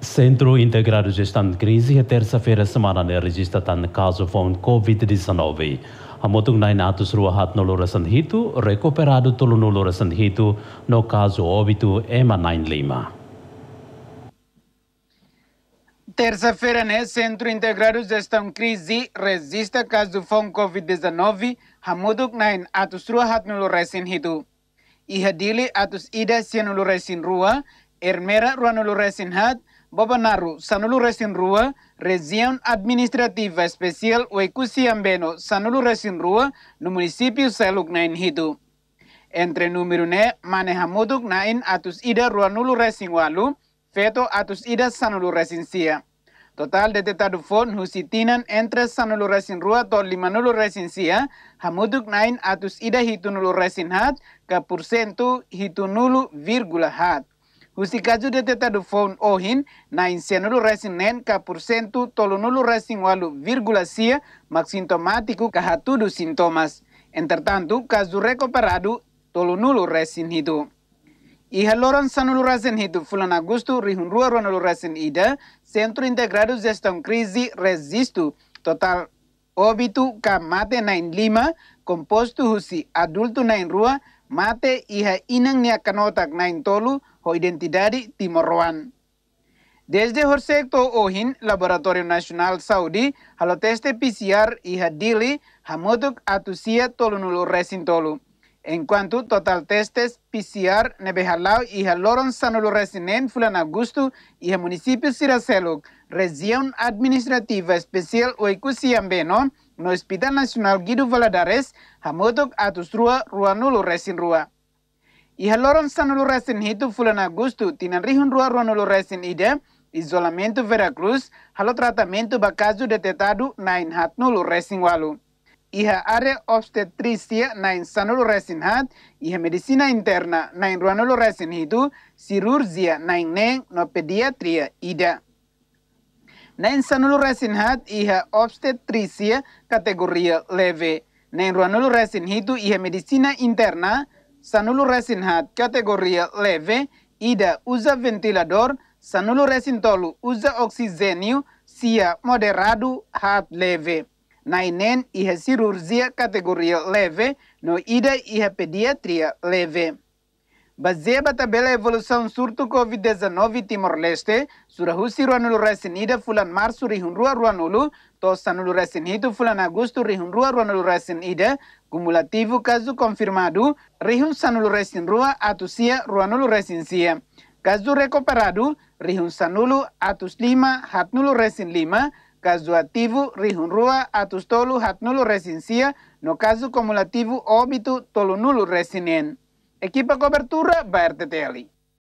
Centro Integrado de Gestão de Crise, terça-feira semana ne é registra tan caso von COVID-19. Hamotung nai natus ruahat no lura sanhitu, recuperado tolo no lura sanhitu, no caso óbito ema nain lima. Terça-feira, né, Centro Integrado de Gestão Crise resiste caso von COVID-19, hamotuk nain atus ruahat no lura sanhitu. Ihadili atus ida sianu lura rua, ermera ruanu lura sin hat, Bobanaru, Sanulu Resin Rua, região administrativa especial Oicuciambeno, Sanulu Resin Rua, no município Seluk Nain Hidu. Entre número ne, muduk nain atus ida rua nulu Resin Walu, feto atus ida Sanulu Resin Sia. Total detetado fon husitinan entre sanulu resin rua to nulu resin sia, hamuduk nain atus ida hitu nulu resin hat, ka hitu nulu virgula hat kaju de teta do fon ohin na insenulu resin nen ka tolu nulu resin walu virgula sia mak sintomatiku ka hatudu sintomas. Entretanto, caso recuperado, resin hidu. Iha loron sanulu resin hidu fulan agustu rihun rua ronulu resin ida, sentru integradu zeston krizi resistu total obitu ka mate nain lima, kompostu husi adultu nain rua, mate iha inang nia kanotak nain tolu ho identidade timorwan. Desde Horsek to Ohin, Laboratorium Nasional Saudi, halo teste PCR iha dili hamotuk atusia tolunulu tolu. En cuanto total testes PCR nebehalau y haloron resinén en fulan augusto y el municipio Siracelok, región administrativa especial ambeno, no Hospital Nacional Guido Valadares, hamotok atusrua, Ruanulo resin rua. Y haloron sanulu resin hitu fulan augusto, tinan rijun rua resin ide, isolamento Veracruz, halo tratamiento bakazu detetado nain hat resin walu. iha are obstetricia nain sanulu resin hat, iha medisina interna nain ruanulu resin hitu, sirurzia nain nen no pediatria ida. Nain sanulu resin hat iha obstetricia kategori leve. Nain ruanulu resin hitu iha medisina interna sanulu resin hat kategori leve ida Uza ventilador sanulu resin tolu uza oxigênio sia moderado hat leve nainen iha cirurgia categoria leve, no ida iha pediatria leve. Baseada tabela evolução surto COVID-19 Timor-Leste, surahu siruanulu resinida fulan março rihunrua ruanulu, tosanulu resinhito fulan agosto rihunrua ruanulu resinida, cumulativo caso confirmado, rihun sanulu resinrua atusia ruanulu resinsia. Caso recuperado, rihun sanulu atus lima hatnulu resin lima, caso ativo, rijunrua atustolo, hatnulo resincia, no caso cumulativo óbito tolunulu resinien. Equipa cobertura Berteteli.